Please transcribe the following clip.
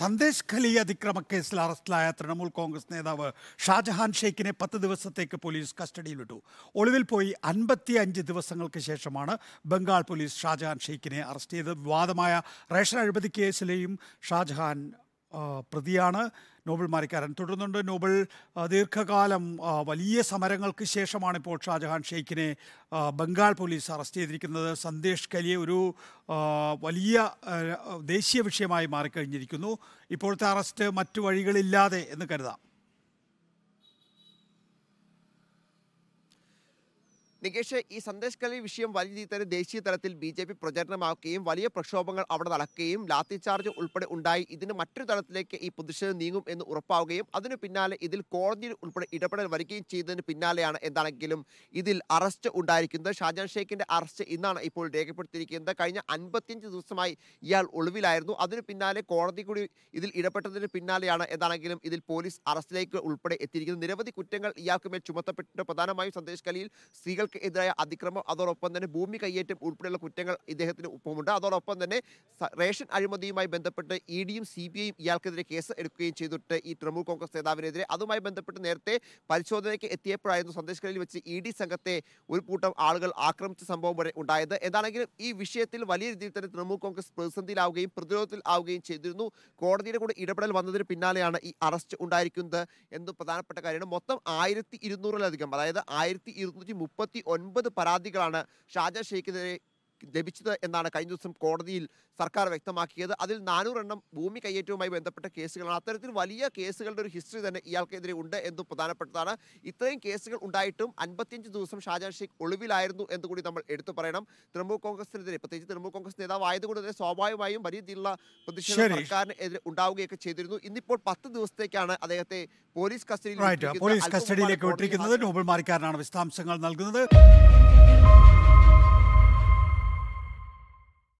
സന്ദേശ് ഖലി അതിക്രമ കേസിൽ അറസ്റ്റിലായ തൃണമൂൽ കോൺഗ്രസ് നേതാവ് ഷാജഹാൻ ഷെയ്ഖിനെ പത്ത് ദിവസത്തേക്ക് പോലീസ് കസ്റ്റഡിയിൽ വിട്ടു ഒളിവിൽ പോയി അൻപത്തി അഞ്ച് ദിവസങ്ങൾക്ക് ശേഷമാണ് ബംഗാൾ പോലീസ് ഷാജഹാൻ ഷെയ്ഖിനെ അറസ്റ്റ് ചെയ്തത് വിവാദമായ റേഷൻ അഴിമതി കേസിലെയും ഷാജഹാൻ പ്രതിയാണ് നോബൽ മാരിക്കാരൻ തുടർന്നുണ്ട് നോബൽ ദീർഘകാലം വലിയ സമരങ്ങൾക്ക് ശേഷമാണ് ഇപ്പോൾ ഷാജഹാൻ ഷെയ്ഖിനെ ബംഗാൾ പോലീസ് അറസ്റ്റ് ചെയ്തിരിക്കുന്നത് സന്ദേശ് കലിയെ ഒരു വലിയ ദേശീയ വിഷയമായി മാറിക്കഴിഞ്ഞിരിക്കുന്നു ഇപ്പോഴത്തെ അറസ്റ്റ് മറ്റു വഴികളില്ലാതെ എന്ന് കരുതാം നികേഷ് ഈ സന്ദേശ് കലി വിഷയം വലിയ രീതിയിൽ തന്നെ ദേശീയ തലത്തിൽ ബി ജെ പി പ്രചരണമാക്കുകയും വലിയ പ്രക്ഷോഭങ്ങൾ അവിടെ നടക്കുകയും ലാത്തി ചാർജ് ഉൾപ്പെടെ ഉണ്ടായി ഇതിന് മറ്റൊരു തലത്തിലേക്ക് ഈ പ്രതിഷേധം നീങ്ങും എന്ന് ഉറപ്പാവുകയും അതിനു പിന്നാലെ ഇതിൽ കോടതിയിൽ ഉൾപ്പെടെ ഇടപെടൽ വരികയും ചെയ്തതിന് പിന്നാലെയാണ് എന്താണെങ്കിലും ഇതിൽ അറസ്റ്റ് ഉണ്ടായിരിക്കുന്നത് ഷാജാൻ ഷെയ്ഖിന്റെ അറസ്റ്റ് ഇന്നാണ് ഇപ്പോൾ രേഖപ്പെടുത്തിയിരിക്കുന്നത് കഴിഞ്ഞ അൻപത്തിയഞ്ച് ദിവസമായി ഇയാൾ ഒളിവിലായിരുന്നു അതിനു പിന്നാലെ കോടതി കൂടി ഇതിൽ ഇടപെട്ടതിന് പിന്നാലെയാണ് എന്താണെങ്കിലും ഇതിൽ പോലീസ് അറസ്റ്റിലേക്ക് ഉൾപ്പെടെ എത്തിയിരിക്കുന്നത് നിരവധി കുറ്റങ്ങൾ ഇയാൾക്ക് മേൽ ചുമത്തപ്പെട്ടിട്ടുണ്ട് പ്രധാനമായും സന്ദേശ് കലിയിൽ സ്ത്രീകൾക്ക് ഇന്ത്യക്ക് എതിരായ അതിക്രമം അതോടൊപ്പം തന്നെ ഭൂമി കയ്യേറ്റം ഉൾപ്പെടെയുള്ള കുറ്റങ്ങൾ ഇദ്ദേഹത്തിന് ഒപ്പമുണ്ട് അതോടൊപ്പം തന്നെ റേഷൻ അഴിമതിയുമായി ബന്ധപ്പെട്ട് ഇ ഡിയും സി ബി ഐയും ഇയാൾക്കെതിരെ കേസ് എടുക്കുകയും ചെയ്തിട്ട് ഈ തൃണമൂൽ കോൺഗ്രസ് നേതാവിനെതിരെ അതുമായി ബന്ധപ്പെട്ട് നേരത്തെ പരിശോധനയ്ക്ക് എത്തിയപ്പോഴായിരുന്നു സന്ദേശങ്ങളിൽ വെച്ച് ഇ ഡി സംഘത്തെ ഒരു കൂട്ടം ആളുകൾ ആക്രമിച്ച സംഭവം വരെ ഉണ്ടായത് എന്താണെങ്കിലും ഈ വിഷയത്തിൽ വലിയ രീതിയിൽ തന്നെ തൃണമൂൽ കോൺഗ്രസ് പ്രതിസന്ധിയിലാവുകയും പ്രതിരോധത്തിൽ ആവുകയും ചെയ്തിരുന്നു കോടതിയുടെ കൂടെ ഇടപെടൽ വന്നതിന് പിന്നാലെയാണ് ഈ അറസ്റ്റ് ഉണ്ടായിരിക്കുന്നത് എന്ന് പ്രധാനപ്പെട്ട കാര്യമാണ് മൊത്തം ആയിരത്തി ഇരുന്നൂറിലധികം അതായത് ആയിരത്തി ഇരുന്നൂറ്റി മുപ്പത്തി ഒൻപത് പരാതികളാണ് ഷാജ ഷെയ്ഖിനെതിരെ ലഭിച്ചത് എന്നാണ് കഴിഞ്ഞ ദിവസം കോടതിയിൽ സർക്കാർ വ്യക്തമാക്കിയത് അതിൽ നാനൂറെണ്ണം ഭൂമി കയ്യേറ്റവുമായി ബന്ധപ്പെട്ട കേസുകളാണ് അത്തരത്തിൽ വലിയ കേസുകളുടെ ഒരു ഹിസ്റ്ററി തന്നെ ഇയാൾക്കെതിരെ ഉണ്ട് എന്നും പ്രധാനപ്പെട്ടതാണ് ഇത്രയും കേസുകൾ ഉണ്ടായിട്ടും അൻപത്തിയഞ്ച് ദിവസം ഷാജാൻ ഷെയ്ഖ് ഒളിവിലായിരുന്നു എന്ന് കൂടി നമ്മൾ എടുത്തു പറയണം തൃണമൂൽ കോൺഗ്രസിനെതിരെ പ്രത്യേകിച്ച് തൃണമൂൽ കോൺഗ്രസ് നേതാവായതുകൊണ്ട് തന്നെ സ്വാഭാവികമായും വലിയ രീതിയിലുള്ള പ്രതിഷേധം സർക്കാരിനെതിരെ ഉണ്ടാവുകയൊക്കെ ചെയ്തിരുന്നു ഇന്നിപ്പോൾ പത്ത് ദിവസത്തേക്കാണ് അദ്ദേഹത്തെ പോലീസ് കസ്റ്റഡിയിൽ പോലീസ് കസ്റ്റഡിയിലേക്ക് വിട്ടിരിക്കുന്നത് നോബൽ മാറിക്കാരനാണ് വിശദാംശങ്ങൾ നൽകുന്നത്